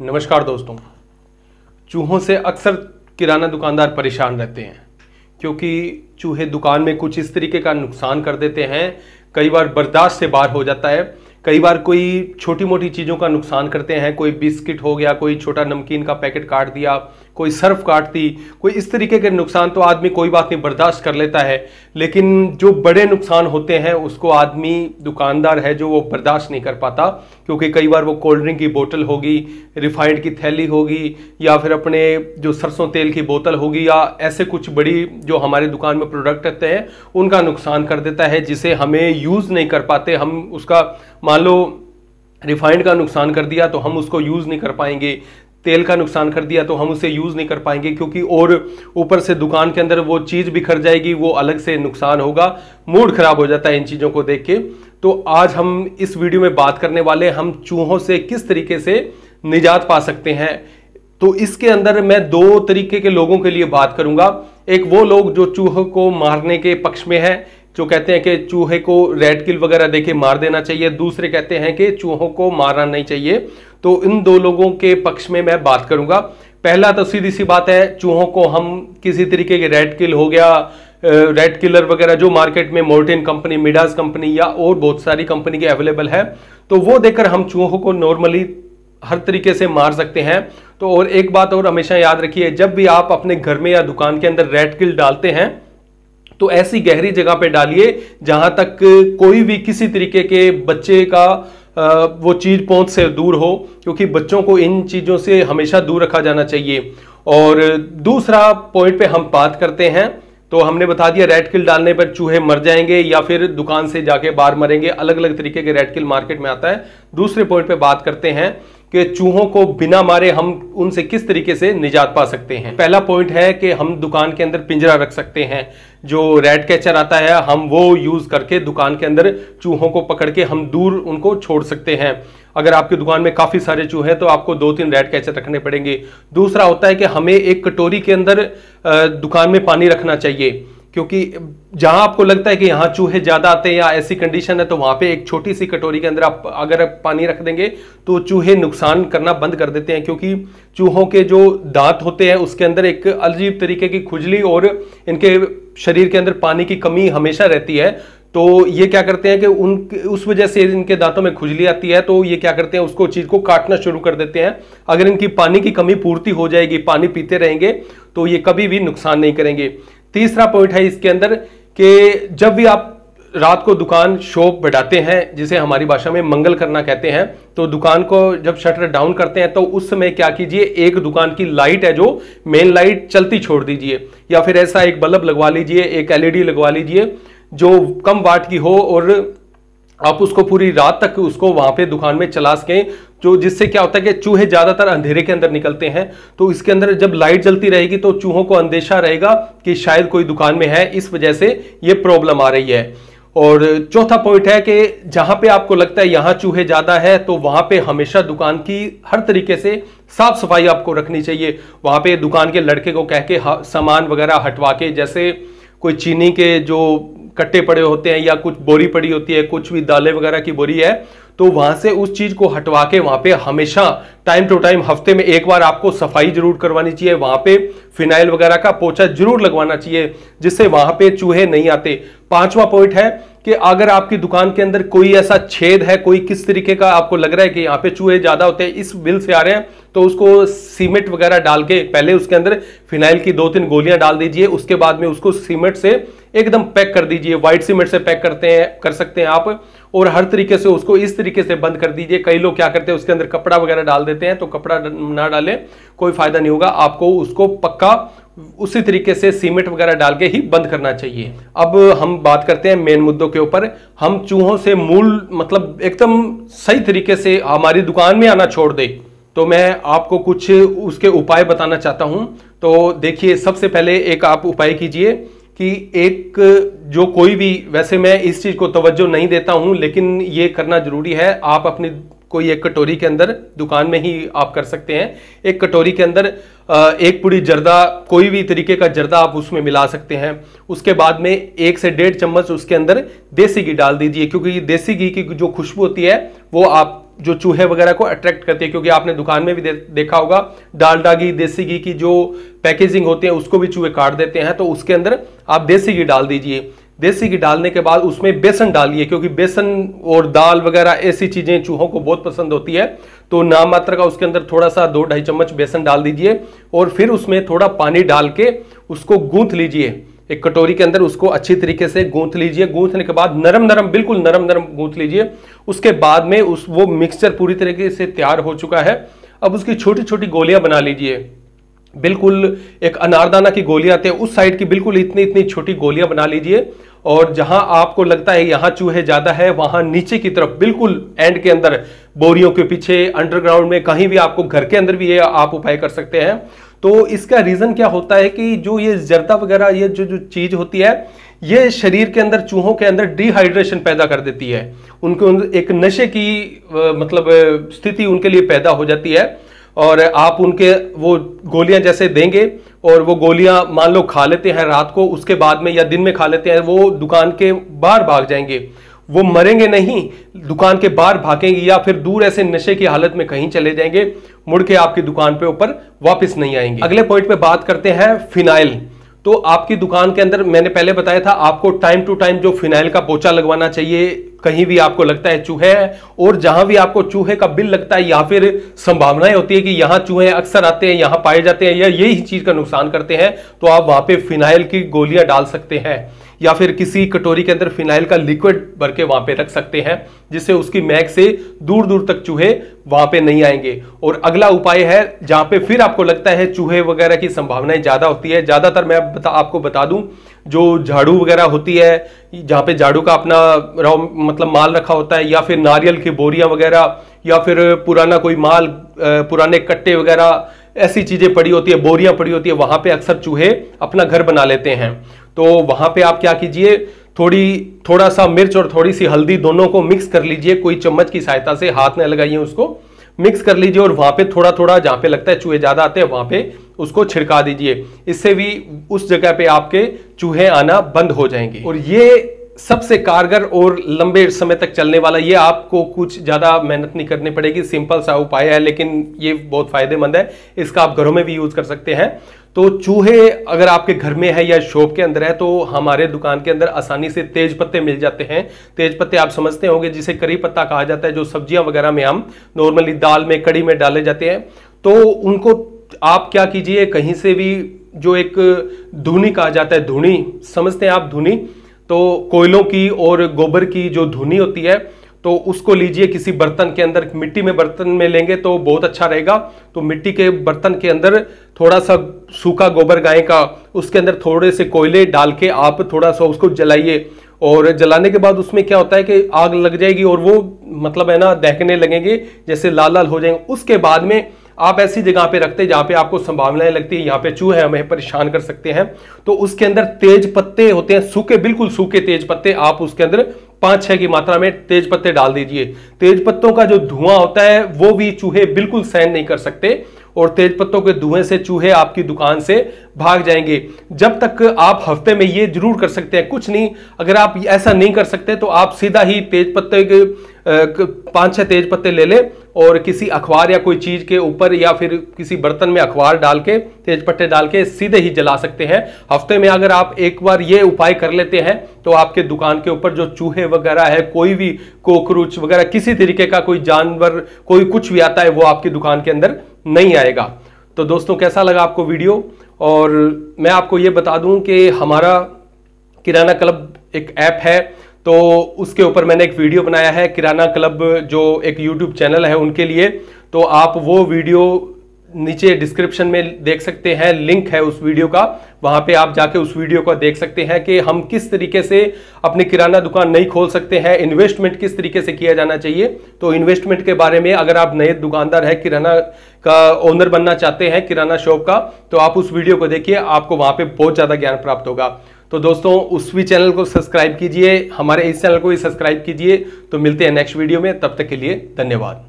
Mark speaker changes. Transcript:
Speaker 1: नमस्कार दोस्तों चूहों से अक्सर किराना दुकानदार परेशान रहते हैं क्योंकि चूहे दुकान में कुछ इस तरीके का नुकसान कर देते हैं कई बार बर्दाश्त से बाहर हो जाता है कई बार कोई छोटी मोटी चीज़ों का नुकसान करते हैं कोई बिस्किट हो गया कोई छोटा नमकीन का पैकेट काट दिया कोई सर्फ काटती कोई इस तरीके के नुकसान तो आदमी कोई बात नहीं बर्दाश्त कर लेता है लेकिन जो बड़े नुकसान होते हैं उसको आदमी दुकानदार है जो वो बर्दाश्त नहीं कर पाता क्योंकि कई बार वो कोल्ड ड्रिंक की बोतल होगी रिफाइंड की थैली होगी या फिर अपने जो सरसों तेल की बोतल होगी या ऐसे कुछ बड़ी जो हमारे दुकान में प्रोडक्ट रहते हैं उनका नुकसान कर देता है जिसे हमें यूज़ नहीं कर पाते हम उसका मान लो रिफाइंड का नुकसान कर दिया तो हम उसको यूज़ नहीं कर पाएंगे तेल का नुकसान कर दिया तो हम उसे यूज़ नहीं कर पाएंगे क्योंकि और ऊपर से दुकान के अंदर वो चीज़ बिखर जाएगी वो अलग से नुकसान होगा मूड ख़राब हो जाता है इन चीज़ों को देख के तो आज हम इस वीडियो में बात करने वाले हम चूहों से किस तरीके से निजात पा सकते हैं तो इसके अंदर मैं दो तरीके के लोगों के लिए बात करूंगा एक वो लोग जो चूहों को मारने के पक्ष में हैं जो कहते हैं कि चूहे को रेड किल वगैरह देके मार देना चाहिए दूसरे कहते हैं कि चूहों को मारना नहीं चाहिए तो इन दो लोगों के पक्ष में मैं बात करूंगा पहला तो सीधी सी बात है चूहों को हम किसी तरीके के रेड किल हो गया रेड किलर वगैरह जो मार्केट में मोर्टिन कंपनी मिडास कंपनी या और बहुत सारी कंपनी के अवेलेबल है तो वो देकर हम चूहों को नॉर्मली हर तरीके से मार सकते हैं तो और एक बात और हमेशा याद रखिए जब भी आप अपने घर में या दुकान के अंदर रेड किल डालते हैं तो ऐसी गहरी जगह पे डालिए जहां तक कोई भी किसी तरीके के बच्चे का वो चीज़ पहुंच से दूर हो क्योंकि बच्चों को इन चीज़ों से हमेशा दूर रखा जाना चाहिए और दूसरा पॉइंट पे हम बात करते हैं तो हमने बता दिया रेड किल डालने पर चूहे मर जाएंगे या फिर दुकान से जाके बाहर मरेंगे अलग अलग तरीके के रेड किल मार्केट में आता है दूसरे पॉइंट पे बात करते हैं कि चूहों को बिना मारे हम उनसे किस तरीके से निजात पा सकते हैं पहला पॉइंट है कि हम दुकान के अंदर पिंजरा रख सकते हैं जो रेड कैचर आता है हम वो यूज़ करके दुकान के अंदर चूहों को पकड़ के हम दूर उनको छोड़ सकते हैं अगर आपकी दुकान में काफ़ी सारे चूहे हैं तो आपको दो तीन रेड कैचर रखने पड़ेंगे दूसरा होता है कि हमें एक कटोरी के अंदर दुकान में पानी रखना चाहिए क्योंकि जहां आपको लगता है कि यहाँ चूहे ज़्यादा आते हैं या ऐसी कंडीशन है तो वहां पे एक छोटी सी कटोरी के अंदर आप अगर आप पानी रख देंगे तो चूहे नुकसान करना बंद कर देते हैं क्योंकि चूहों के जो दांत होते हैं उसके अंदर एक अजीब तरीके की खुजली और इनके शरीर के अंदर पानी की कमी हमेशा रहती है तो ये क्या करते हैं कि उन उस वजह से इनके दांतों में खुजली आती है तो ये क्या करते हैं उसको चीज़ को काटना शुरू कर देते हैं अगर इनकी पानी की कमी पूर्ति हो जाएगी पानी पीते रहेंगे तो ये कभी भी नुकसान नहीं करेंगे तीसरा पॉइंट है इसके अंदर कि जब भी आप रात को दुकान शॉप बैठाते हैं जिसे हमारी भाषा में मंगल करना कहते हैं तो दुकान को जब शटर डाउन करते हैं तो उस समय क्या कीजिए एक दुकान की लाइट है जो मेन लाइट चलती छोड़ दीजिए या फिर ऐसा एक बल्ब लगवा लीजिए एक एलईडी e लगवा लीजिए जो कम वाट की हो और आप उसको पूरी रात तक उसको वहां पे दुकान में चला सकें जो जिससे क्या होता है कि चूहे ज़्यादातर अंधेरे के अंदर निकलते हैं तो इसके अंदर जब लाइट जलती रहेगी तो चूहों को अंदेशा रहेगा कि शायद कोई दुकान में है इस वजह से ये प्रॉब्लम आ रही है और चौथा पॉइंट है कि जहां पे आपको लगता है यहां चूहे ज़्यादा है तो वहां पे हमेशा दुकान की हर तरीके से साफ सफाई आपको रखनी चाहिए वहां पे दुकान के लड़के को कह के सामान वगैरह हटवा के जैसे कोई चीनी के जो कट्टे पड़े होते हैं या कुछ बोरी पड़ी होती है कुछ भी दालें वगैरह की बोरी है तो वहां से उस चीज को हटवा के वहां पे हमेशा टाइम टू टाइम हफ्ते में एक बार आपको सफाई जरूर करवानी चाहिए वहां पे फिनाइल वगैरह का पोछा जरूर लगवाना चाहिए जिससे वहां पे चूहे नहीं आते पांचवा पॉइंट है कि अगर आपकी दुकान के अंदर कोई ऐसा छेद है कोई किस तरीके का आपको लग रहा है कि यहाँ पे चूहे ज़्यादा होते हैं इस बिल से आ रहे हैं तो उसको सीमेंट वगैरह डाल के पहले उसके अंदर फिनाइल की दो तीन गोलियां डाल दीजिए उसके बाद में उसको सीमेंट से एकदम पैक कर दीजिए व्हाइट सीमेंट से पैक करते हैं कर सकते हैं आप और हर तरीके से उसको इस तरीके से बंद कर दीजिए कई लोग क्या करते हैं उसके अंदर कपड़ा वगैरह डाल देते हैं तो कपड़ा ना डालें कोई फायदा नहीं होगा आपको उसको पक्का उसी तरीके से सीमेंट वगैरह डाल के ही बंद करना चाहिए अब हम बात करते हैं मेन मुद्दों के ऊपर हम चूहों से मूल मतलब एकदम सही तरीके से हमारी दुकान में आना छोड़ दे तो मैं आपको कुछ उसके उपाय बताना चाहता हूँ तो देखिए सबसे पहले एक आप उपाय कीजिए कि एक जो कोई भी वैसे मैं इस चीज़ को तवज्जो नहीं देता हूँ लेकिन ये करना ज़रूरी है आप अपनी कोई एक कटोरी के अंदर दुकान में ही आप कर सकते हैं एक कटोरी के अंदर एक पूरी जर्दा कोई भी तरीके का जर्दा आप उसमें मिला सकते हैं उसके बाद में एक से डेढ़ चम्मच उसके अंदर देसी घी डाल दीजिए क्योंकि देसी घी की जो खुशबू होती है वो आप जो चूहे वगैरह को अट्रैक्ट करती है क्योंकि आपने दुकान में भी दे, देखा होगा डालडा घी देसी घी की जो पैकेजिंग होती है उसको भी चूहे काट देते हैं तो उसके अंदर आप देसी घी डाल दीजिए देसी घी डालने के बाद उसमें बेसन डालिए क्योंकि बेसन और दाल वगैरह ऐसी चीज़ें चूहों को बहुत पसंद होती है तो नाम मात्र का उसके अंदर थोड़ा सा दो ढाई चम्मच बेसन डाल दीजिए और फिर उसमें थोड़ा पानी डाल के उसको गूंथ लीजिए एक कटोरी के अंदर उसको अच्छी तरीके से गूंथ लीजिए गूंथने के बाद नरम नरम बिल्कुल नरम नरम गूंथ लीजिए उसके बाद में उस वो मिक्सचर पूरी तरीके से तैयार हो चुका है अब उसकी छोटी छोटी गोलियां बना लीजिए बिल्कुल एक अनारदाना की गोलियां आते हैं उस साइड की बिल्कुल इतनी इतनी छोटी गोलियां बना लीजिए और जहां आपको लगता है यहां चूहे ज्यादा है वहां नीचे की तरफ बिल्कुल एंड के अंदर बोरियों के पीछे अंडरग्राउंड में कहीं भी आपको घर के अंदर भी ये आप उपाय कर सकते हैं तो इसका रीजन क्या होता है कि जो ये जर्दा वगैरह ये जो जो चीज होती है ये शरीर के अंदर चूहों के अंदर डिहाइड्रेशन पैदा कर देती है उनके एक नशे की मतलब स्थिति उनके लिए पैदा हो जाती है और आप उनके वो गोलियां जैसे देंगे और वो गोलियां मान लो खा लेते हैं रात को उसके बाद में या दिन में खा लेते हैं वो दुकान के बाहर भाग जाएंगे वो मरेंगे नहीं दुकान के बाहर भागेंगे या फिर दूर ऐसे नशे की हालत में कहीं चले जाएंगे मुड़ के आपकी दुकान पे ऊपर वापस नहीं आएंगे अगले पॉइंट पे बात करते हैं फिनाइल तो आपकी दुकान के अंदर मैंने पहले बताया था आपको टाइम टू टाइम जो फिनाइल का पोचा लगवाना चाहिए कहीं भी आपको लगता है चूहे है और जहां भी आपको चूहे का बिल लगता है या फिर संभावनाएं होती है कि यहां चूहे अक्सर आते हैं यहां पाए जाते हैं या यही चीज का नुकसान करते हैं तो आप वहां पे फिनाइल की गोलियां डाल सकते हैं या फिर किसी कटोरी के अंदर फिनाइल का लिक्विड भर के वहां पे रख सकते हैं जिससे उसकी मैक से दूर दूर तक चूहे वहाँ पे नहीं आएंगे और अगला उपाय है जहाँ पे फिर आपको लगता है चूहे वगैरह की संभावनाएं ज़्यादा होती है ज़्यादातर मैं बता, आपको बता दूं जो झाड़ू वगैरह होती है जहाँ पे झाड़ू का अपना राव मतलब माल रखा होता है या फिर नारियल की बोरियां वगैरह या फिर पुराना कोई माल पुराने कट्टे वगैरह ऐसी चीज़ें पड़ी होती है बोरियां पड़ी होती है वहाँ पे अक्सर चूहे अपना घर बना लेते हैं तो वहाँ पे आप क्या कीजिए थोड़ी थोड़ा सा मिर्च और थोड़ी सी हल्दी दोनों को मिक्स कर लीजिए कोई चम्मच की सहायता से हाथ न लगाइए उसको मिक्स कर लीजिए और वहाँ पे थोड़ा थोड़ा जहाँ पे लगता है चूहे ज़्यादा आते हैं वहाँ पे उसको छिड़का दीजिए इससे भी उस जगह पे आपके चूहे आना बंद हो जाएंगे और ये सबसे कारगर और लंबे समय तक चलने वाला ये आपको कुछ ज़्यादा मेहनत नहीं करनी पड़ेगी सिंपल सा उपाय है लेकिन ये बहुत फायदेमंद है इसका आप घरों में भी यूज़ कर सकते हैं तो चूहे अगर आपके घर में है या शॉप के अंदर है तो हमारे दुकान के अंदर आसानी से तेज पत्ते मिल जाते हैं तेज पत्ते आप समझते होंगे जिसे करी पत्ता कहा जाता है जो सब्जियां वगैरह में हम नॉर्मली दाल में कड़ी में डाले जाते हैं तो उनको आप क्या कीजिए कहीं से भी जो एक धुनी कहा जाता है धुनी समझते हैं आप धुनी तो कोयलों की और गोबर की जो धुनी होती है तो उसको लीजिए किसी बर्तन के अंदर मिट्टी में बर्तन में लेंगे तो बहुत अच्छा रहेगा तो मिट्टी के बर्तन के अंदर थोड़ा सा सूखा गोबर गाय का उसके अंदर थोड़े से कोयले डाल के आप थोड़ा सा उसको जलाइए और जलाने के बाद उसमें क्या होता है कि आग लग जाएगी और वो मतलब है ना दहकने लगेंगे जैसे लाल लाल हो जाएंगे उसके बाद में आप ऐसी जगह पे रखते हैं जहाँ पे आपको संभावनाएं लगती है यहाँ पे चूहे हमें परेशान कर सकते हैं तो उसके अंदर तेज पत्ते होते हैं सूखे बिल्कुल सूखे तेज पत्ते आप उसके अंदर पाँच छह की मात्रा में तेज पत्ते डाल दीजिए तेज पत्तों का जो धुआं होता है वो भी चूहे बिल्कुल सहन नहीं कर सकते और तेज पत्तों के धुएं से चूहे आपकी दुकान से भाग जाएंगे जब तक आप हफ्ते में ये जरूर कर सकते हैं कुछ नहीं अगर आप ऐसा नहीं कर सकते तो आप सीधा ही तेज पत्ते के पाँच छः तेज पत्ते ले लें और किसी अखबार या कोई चीज़ के ऊपर या फिर किसी बर्तन में अखबार डाल के तेज पत्ते डाल के सीधे ही जला सकते हैं हफ्ते में अगर आप एक बार ये उपाय कर लेते हैं तो आपके दुकान के ऊपर जो चूहे वगैरह है कोई भी कोकरोच वगैरह किसी तरीके का कोई जानवर कोई कुछ भी आता है वो आपकी दुकान के अंदर नहीं आएगा तो दोस्तों कैसा लगा आपको वीडियो और मैं आपको ये बता दूं कि हमारा किराना क्लब एक ऐप है तो उसके ऊपर मैंने एक वीडियो बनाया है किराना क्लब जो एक यूट्यूब चैनल है उनके लिए तो आप वो वीडियो नीचे डिस्क्रिप्शन में देख सकते हैं लिंक है उस वीडियो का वहां पे आप जाके उस वीडियो को देख सकते हैं कि हम किस तरीके से अपनी किराना दुकान नहीं खोल सकते हैं इन्वेस्टमेंट किस तरीके से किया जाना चाहिए तो इन्वेस्टमेंट के बारे में अगर आप नए दुकानदार हैं किराना का ओनर बनना चाहते हैं किराना शॉप का तो आप उस वीडियो को देखिए आपको वहां पर बहुत ज़्यादा ज्ञान प्राप्त होगा तो दोस्तों उस भी चैनल को सब्सक्राइब कीजिए हमारे इस चैनल को भी सब्सक्राइब कीजिए तो मिलते हैं नेक्स्ट वीडियो में तब तक के लिए धन्यवाद